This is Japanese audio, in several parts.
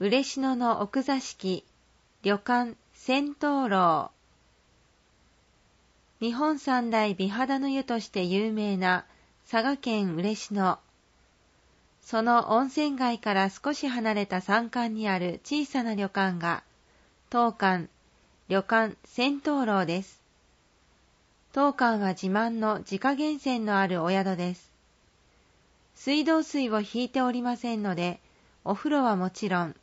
嬉野の奥座敷、旅館、仙灯楼。日本三大美肌の湯として有名な佐賀県嬉野。その温泉街から少し離れた山間にある小さな旅館が、当館、旅館仙灯楼です。当館は自慢の自家源泉のあるお宿です。水道水を引いておりませんので、お風呂はもちろん、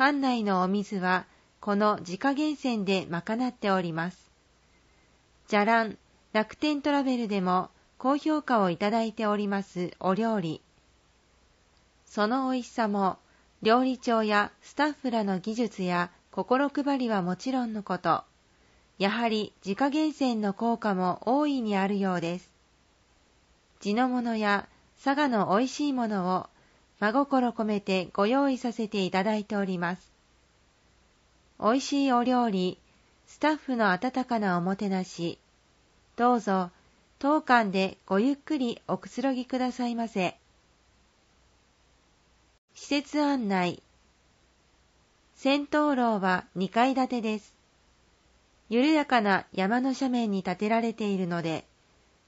館内のお水はこの自家源泉で賄っております。じゃらん、楽天トラベルでも高評価をいただいておりますお料理。その美味しさも、料理長やスタッフらの技術や心配りはもちろんのこと、やはり自家源泉の効果も大いにあるようです。地のものや佐賀の美味しいものを真心込めてご用意させていただいております。おいしいお料理、スタッフの温かなおもてなし、どうぞ当館でごゆっくりおくつろぎくださいませ。施設案内戦闘楼は2階建てです。緩やかな山の斜面に建てられているので、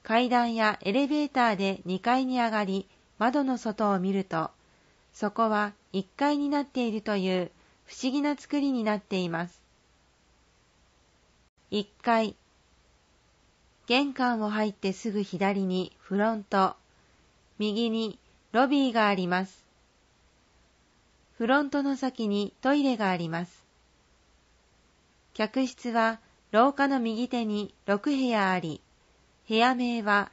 階段やエレベーターで2階に上がり、窓の外を見ると、そこは1階になっているという不思議な作りになっています。1階玄関を入ってすぐ左にフロント、右にロビーがあります。フロントの先にトイレがあります。客室は廊下の右手に6部屋あり、部屋名は、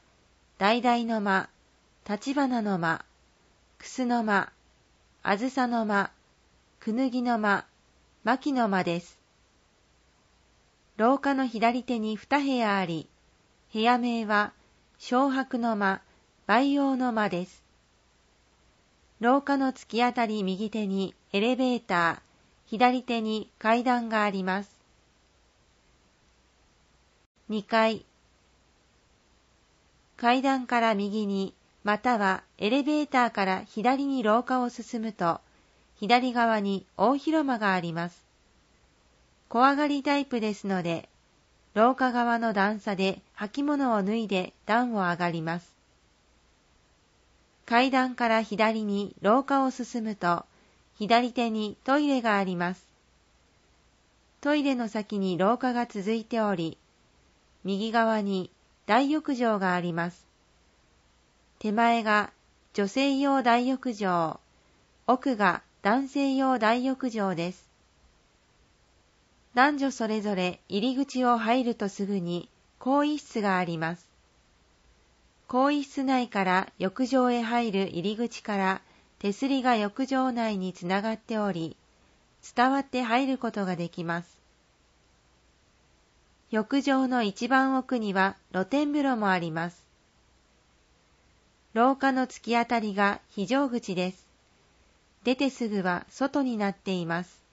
大々の間、立花の間、楠の間、あずさの間、くぬぎの間、牧の間です。廊下の左手に二部屋あり、部屋名は、小白の間、培養の間です。廊下の突き当たり右手にエレベーター、左手に階段があります。二階階段から右にまたはエレベーターから左に廊下を進むと、左側に大広間があります。怖がりタイプですので、廊下側の段差で履物を脱いで段を上がります。階段から左に廊下を進むと、左手にトイレがあります。トイレの先に廊下が続いており、右側に大浴場があります。手前が女性用大浴場、奥が男性用大浴場です。男女それぞれ入り口を入るとすぐに更衣室があります。更衣室内から浴場へ入る入り口から手すりが浴場内につながっており、伝わって入ることができます。浴場の一番奥には露天風呂もあります。廊下の突き当たりが非常口です。出てすぐは外になっています。